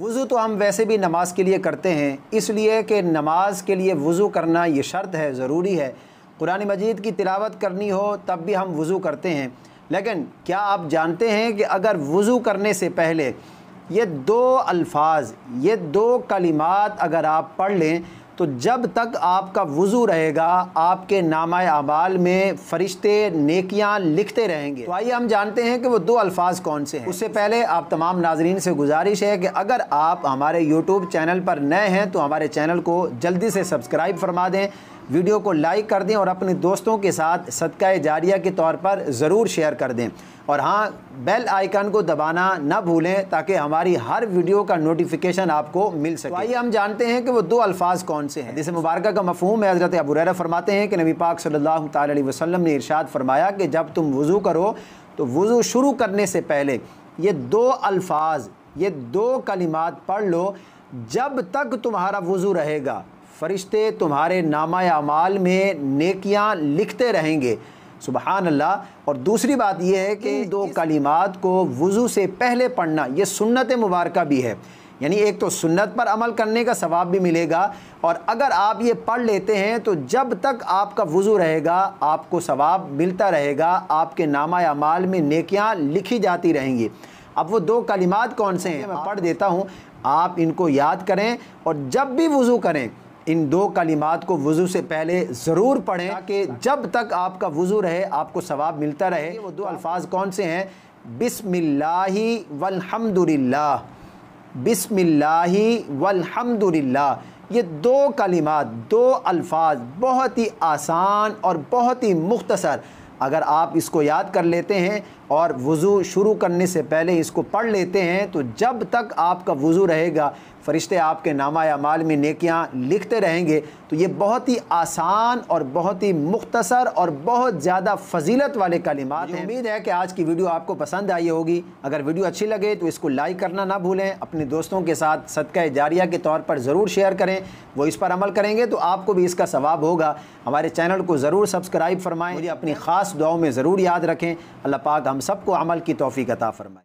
वज़ू तो हम वैसे भी नमाज़ के लिए करते हैं इसलिए कि नमाज के लिए वज़ू करना ये शर्त है ज़रूरी है कुरान मजीद की तिलावत करनी हो तब भी हम वज़ू करते हैं लेकिन क्या आप जानते हैं कि अगर वज़ू करने से पहले ये दो अल्फाज ये दो कलिमात अगर आप पढ़ लें तो जब तक आपका वज़ू रहेगा आपके नामा अमाल में फ़रिश्ते नेकियां लिखते रहेंगे तो आइए हम जानते हैं कि वो दो अल्फाज कौन से हैं उससे पहले आप तमाम नाजरीन से गुजारिश है कि अगर आप हमारे यूट्यूब चैनल पर नए हैं तो हमारे चैनल को जल्दी से सब्सक्राइब फरमा दें वीडियो को लाइक कर दें और अपने दोस्तों के साथ सदका जारिया के तौर पर ज़रूर शेयर कर दें और हाँ बेल आइकन को दबाना ना भूलें ताकि हमारी हर वीडियो का नोटिफिकेशन आपको मिल सके तो आइए हम जानते हैं कि वो दो अल्फाज कौन से हैं जैसे मुबारक का मफहूम है हज़रत अबूर फरमाते हैं कि नबी पाक सल्लल्लाहु अलैहि वसल्लम ने इरशाद फरमाया कि जब तुम वज़ू करो तो वज़ू शुरू करने से पहले ये दो अल्फाज ये दो कलिमात पढ़ लो जब तक तुम्हारा वज़ू रहेगा फ़रिश्ते तुम्हारे नामा अमाल में नेकियां लिखते रहेंगे सुबहान अल्लाह और दूसरी बात यह है कि हम्म, दो कलिमात को वज़ू से पहले पढ़ना ये सुन्नत मुबारक भी है यानी एक तो सुन्नत पर अमल करने का सवाब भी मिलेगा और अगर आप ये पढ़ लेते हैं तो जब तक आपका वज़ू रहेगा आपको सवाब मिलता रहेगा आपके नामा अमाल में नेकियां लिखी जाती रहेंगी अब वो दो कलिमात कौन से हैं मैं पढ़ देता हूँ आप इनको याद करें और जब भी वज़ू करें इन दो कलिमात को वज़ू से पहले ज़रूर पढ़ें कि जब तक आपका वज़ू रहे आपको सवाब मिलता रहे वो दो तो अल्फाज कौन से हैं बिसमिल्लाही वल्हम्दुलिल्लाह बिसमिल्लाही वल्हम्दुलिल्लाह ये दो कलिमात दो अल्फाज बहुत ही आसान और बहुत ही मुख्तसर अगर आप इसको याद कर लेते हैं और वज़ू शुरू करने से पहले इसको पढ़ लेते हैं तो जब तक आपका वज़ू रहेगा फ़रिश्ते आपके नामा अमाल में नेकियाँ लिखते रहेंगे तो ये बहुत ही आसान और बहुत ही मुख्तसर और बहुत ज़्यादा फजीलत वाले कलिमात हैं उम्मीद है कि आज की वीडियो आपको पसंद आई होगी अगर वीडियो अच्छी लगे तो इसको लाइक करना ना भूलें अपने दोस्तों के साथ सदका जारिया के तौर पर ज़रूर शेयर करें वो इस पर अमल करेंगे तो आपको भी इसका सवाब होगा हमारे चैनल को ज़रूर सब्सक्राइब फरमाएँ अपनी ख़ास दुआओं में ज़रूर याद रखें अल्लाह पाक हम सबको अमल की तोफ़ी अता फरमाएँ